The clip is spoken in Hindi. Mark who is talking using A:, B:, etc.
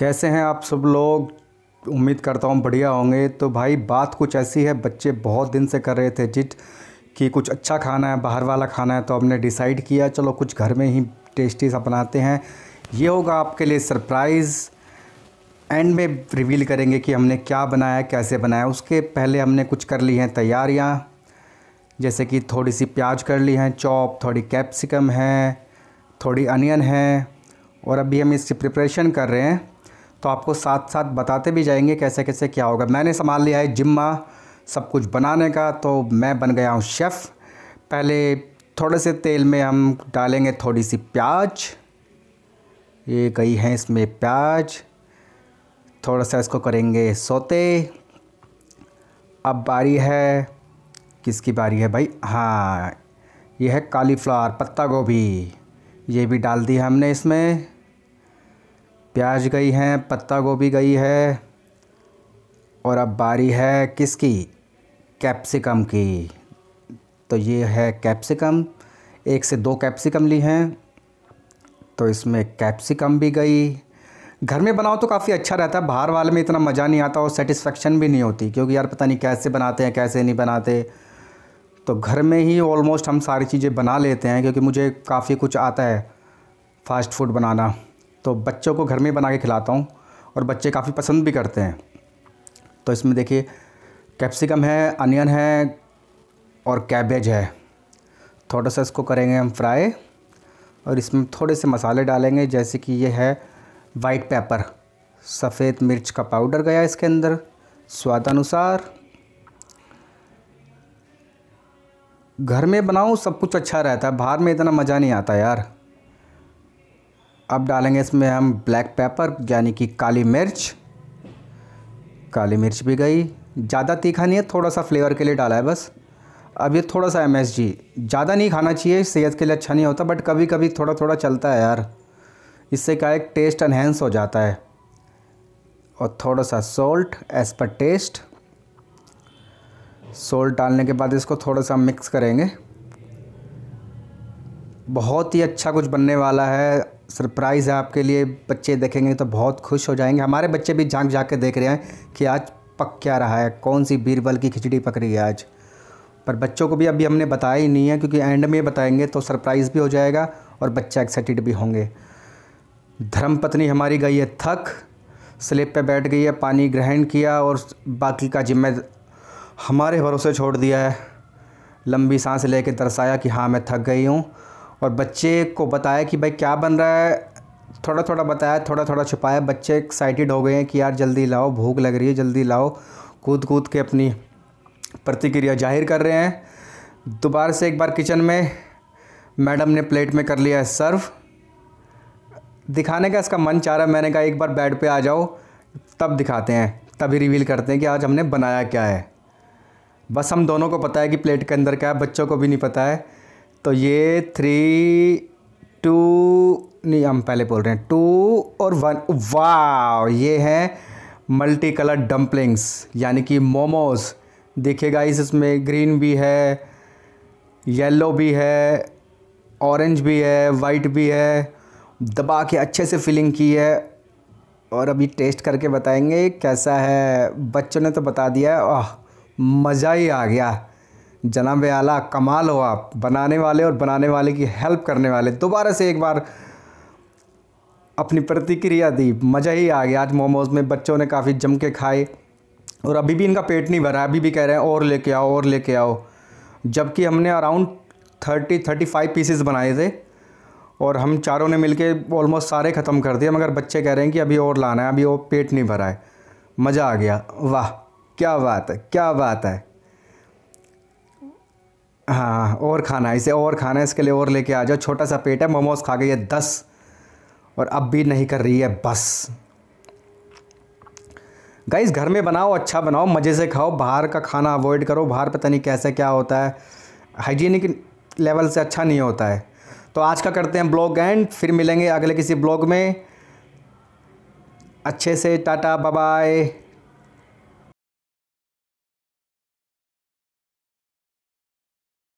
A: कैसे हैं आप सब लोग उम्मीद करता हूँ बढ़िया होंगे तो भाई बात कुछ ऐसी है बच्चे बहुत दिन से कर रहे थे जिट कि कुछ अच्छा खाना है बाहर वाला खाना है तो हमने डिसाइड किया चलो कुछ घर में ही टेस्टी सा बनाते हैं ये होगा आपके लिए सरप्राइज़ एंड में रिवील करेंगे कि हमने क्या बनाया कैसे बनाया उसके पहले हमने कुछ कर ली हैं तैयारियाँ जैसे कि थोड़ी सी प्याज कर ली हैं चॉप थोड़ी कैप्सिकम है थोड़ी अनियन है और अभी हम इसकी प्रिपरेशन कर रहे हैं तो आपको साथ साथ बताते भी जाएंगे कैसे कैसे क्या होगा मैंने संभाल लिया है जिम्मा सब कुछ बनाने का तो मैं बन गया हूँ शेफ़ पहले थोड़े से तेल में हम डालेंगे थोड़ी सी प्याज ये गई है इसमें प्याज थोड़ा सा इसको करेंगे सोते अब बारी है किसकी बारी है भाई हाँ ये है कालीफ्लावर पत्ता गोभी ये भी डाल दी हमने इसमें प्याज गई हैं पत्ता गोभी गई है और अब बारी है किसकी कैप्सिकम की तो ये है कैप्सिकम एक से दो कैप्सिकम ली हैं तो इसमें कैप्सिकम भी गई घर में बनाओ तो काफ़ी अच्छा रहता है बाहर वाले में इतना मज़ा नहीं आता और सेटिस्फेक्शन भी नहीं होती क्योंकि यार पता नहीं कैसे बनाते हैं कैसे नहीं बनाते तो घर में ही ऑलमोस्ट हम सारी चीज़ें बना लेते हैं क्योंकि मुझे काफ़ी कुछ आता है फ़ास्ट फूड बनाना तो बच्चों को घर में बना के खिलाता हूँ और बच्चे काफ़ी पसंद भी करते हैं तो इसमें देखिए कैप्सिकम है अनियन है और कैबेज है थोड़ा सा इसको करेंगे हम फ्राई और इसमें थोड़े से मसाले डालेंगे जैसे कि ये है वाइट पेपर सफ़ेद मिर्च का पाउडर गया इसके अंदर स्वादानुसार घर में बनाऊँ सब कुछ अच्छा रहता है बाहर में इतना मज़ा नहीं आता यार अब डालेंगे इसमें हम ब्लैक पेपर यानी कि काली मिर्च काली मिर्च भी गई ज़्यादा तीखा नहीं है थोड़ा सा फ्लेवर के लिए डाला है बस अब ये थोड़ा सा एम एस जी ज़्यादा नहीं खाना चाहिए सेहत के लिए अच्छा नहीं होता बट कभी कभी थोड़ा थोड़ा चलता है यार इससे क्या एक टेस्ट इनहेंस हो जाता है और थोड़ा सा salt as per taste salt डालने के बाद इसको थोड़ा सा मिक्स करेंगे बहुत ही अच्छा कुछ बनने वाला है सरप्राइज़ है आपके लिए बच्चे देखेंगे तो बहुत खुश हो जाएंगे हमारे बच्चे भी झांक झाँक के देख रहे हैं कि आज पक क्या रहा है कौन सी बीरबल की खिचड़ी पक रही है आज पर बच्चों को भी अभी हमने बताया ही नहीं है क्योंकि एंड में बताएंगे तो सरप्राइज़ भी हो जाएगा और बच्चा एक्साइटेड भी होंगे धर्मपत्नी हमारी गई है थक स्लिप पे बैठ गई है पानी ग्रहण किया और बाकी का जिम्मे हमारे भरोसे छोड़ दिया है लंबी सांस लेके दर्शाया कि हाँ मैं थक गई हूँ और बच्चे को बताया कि भाई क्या बन रहा है थोड़ा थोड़ा बताया थोड़ा थोड़ा छुपाया बच्चे एक्साइटेड हो गए हैं कि यार जल्दी लाओ भूख लग रही है जल्दी लाओ कूद कूद के अपनी प्रतिक्रिया जाहिर कर रहे हैं दोबारा से एक बार किचन में मैडम ने प्लेट में कर लिया है सर्व दिखाने का इसका मन चाह रहा है मैंने कहा एक बार बेड पे आ जाओ तब दिखाते हैं तभी रिवील करते हैं कि आज हमने बनाया क्या है बस हम दोनों को पता है कि प्लेट के अंदर क्या है बच्चों को भी नहीं पता है तो ये थ्री टू नहीं हम पहले बोल रहे हैं टू और वन वाह ये हैं मल्टी कलर डम्पलिंग्स यानी कि मोमोज देखिए गाइस इसमें ग्रीन भी है येलो भी है ऑरेंज भी है वाइट भी है दबा के अच्छे से फिलिंग की है और अभी टेस्ट करके बताएंगे कैसा है बच्चों ने तो बता दिया है ओह मज़ा ही आ गया जनाब आला कमाल हो आप बनाने वाले और बनाने वाले की हेल्प करने वाले दोबारा से एक बार अपनी प्रतिक्रिया दी मज़ा ही आ गया आज मोमोज़ में बच्चों ने काफ़ी जम के खाए और अभी भी इनका पेट नहीं भरा अभी भी कह रहे हैं और लेके आओ और लेके आओ जबकि हमने around thirty thirty five pieces बनाए थे और हम चारों ने मिलके ऑलमोस्ट सारे ख़त्म कर दिए मगर बच्चे कह रहे हैं कि अभी और लाना है अभी वो पेट नहीं भरा है मज़ा आ गया वाह क्या बात है क्या बात है हाँ और खाना है इसे और खाना है इसके लिए और लेके आ जाओ छोटा सा पेट है मोमोज खा गई है दस और अब भी नहीं कर रही है बस गाइस घर में बनाओ अच्छा बनाओ मज़े से खाओ बाहर का खाना अवॉइड करो बाहर पता नहीं कैसे क्या होता है हाइजीनिक लेवल से अच्छा नहीं होता है तो आज का करते हैं ब्लॉग एंड फिर मिलेंगे अगले किसी ब्लॉग में अच्छे से टाटा बाय